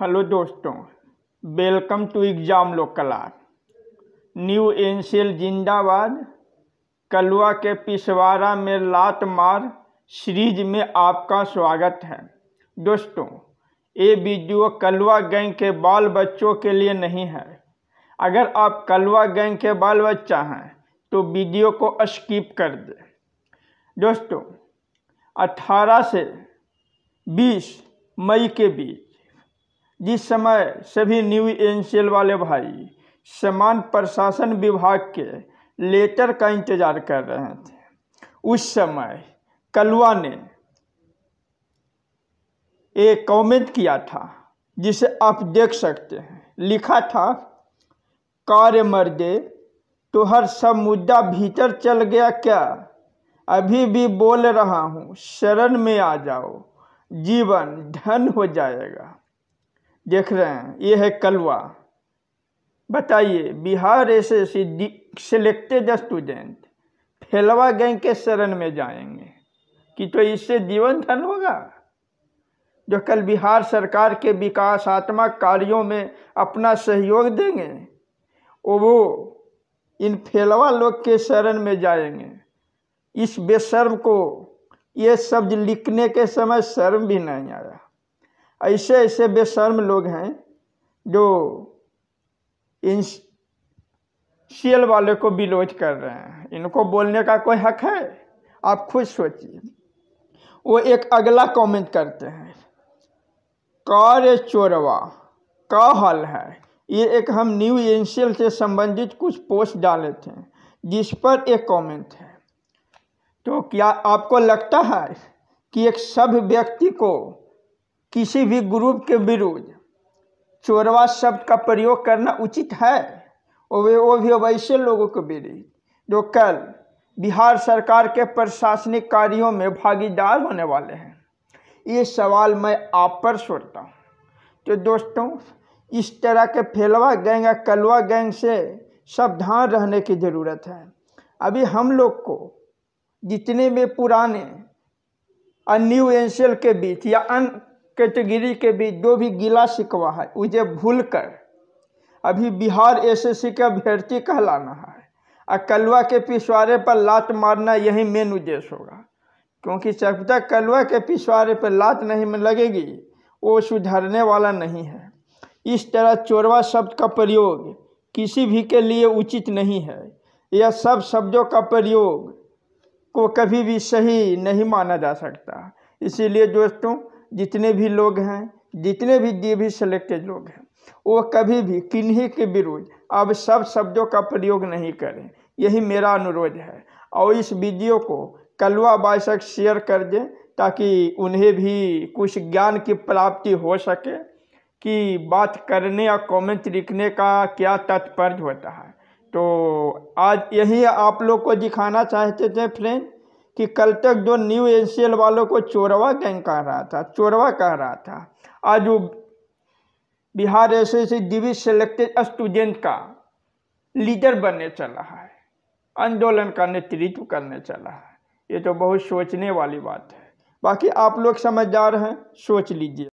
hello दोस्तों welcome to exam local are new NCL जिंदाबाद कलवा के पिछवाड़ा में लात मार सीरीज में आपका स्वागत है दोस्तों ये वीडियो कलवा गैंग के बाल बच्चों के लिए नहीं है अगर आप कलवा गैंग के बाल बच्चा हैं तो वीडियो को स्किप कर दें दोस्तों 18 से 20 मई के बीच जिस समय सभी न्यू एन वाले भाई समान प्रशासन विभाग के लेटर का इंतजार कर रहे थे उस समय कलवा ने एक कमेंट किया था जिसे आप देख सकते हैं लिखा था कार्य मर दे तो हर सब मुद्दा भीतर चल गया क्या अभी भी बोल रहा हूँ शरण में आ जाओ जीवन धन हो जाएगा देख रहे हैं ये है कलवा बताइए बिहार ऐसे सिलेक्टेड स्टूडेंट फेलवा गैंग के शरण में जाएंगे कि तो इससे जीवन धन होगा जो कल बिहार सरकार के विकासात्मक कार्यों में अपना सहयोग देंगे वो वो इन फेलवा लोग के शरण में जाएंगे इस बेशर्म को ये शब्द लिखने के समय शर्म भी नहीं आया ऐसे ऐसे बेशर्म लोग हैं जो इन सी एल वाले को विरोध कर रहे हैं इनको बोलने का कोई हक है आप खुद सोचिए वो एक अगला कमेंट करते हैं कार चोरवा का हल है ये एक हम न्यू एनसीएल से संबंधित कुछ पोस्ट डाले थे जिस पर एक कमेंट है तो क्या आपको लगता है कि एक सभ्य व्यक्ति को किसी भी ग्रुप के विरुद्ध चोरवा शब्द का प्रयोग करना उचित है और वे वो भी वैसे लोगों के विरुद्ध जो कल बिहार सरकार के प्रशासनिक कार्यों में भागीदार होने वाले हैं ये सवाल मैं आप पर छोड़ता हूँ तो दोस्तों इस तरह के फैलवा गैंग या कलवा गैंग से सावधान रहने की ज़रूरत है अभी हम लोग को जितने भी पुराने और न्यू एंशियल के बीच या अन कैटेगरी के भी जो भी गीला शिकवा है उसे भूल कर अभी बिहार एसएससी का अभ्यर्थी कहलाना है और कलवा के पिछवाड़े पर लात मारना यही मेन उद्देश्य होगा क्योंकि जब तक कलवा के पिछवाड़े पर लात नहीं लगेगी वो सुधरने वाला नहीं है इस तरह चोरवा शब्द का प्रयोग किसी भी के लिए उचित नहीं है यह सब शब्दों का प्रयोग को कभी भी सही नहीं माना जा सकता इसीलिए दोस्तों जितने भी लोग हैं जितने भी डी भी सेलेक्टेड लोग हैं वो कभी भी किन्हीं के विरुद्ध अब सब शब्दों का प्रयोग नहीं करें यही मेरा अनुरोध है और इस वीडियो को कलवा बाइसक शेयर कर दें ताकि उन्हें भी कुछ ज्ञान की प्राप्ति हो सके कि बात करने या कमेंट लिखने का क्या तात्पर्य होता है तो आज यही आप लोग को दिखाना चाहते थे फ्रेंड कि कल तक जो न्यू एशियल वालों को चोरवा गैंग कह रहा था चोरवा कह रहा था आज वो बिहार एस एस डिवी सेलेक्टेड स्टूडेंट का लीडर बनने चला है आंदोलन का नेतृत्व करने चला है ये तो बहुत सोचने वाली बात है बाकी आप लोग समझदार हैं सोच लीजिए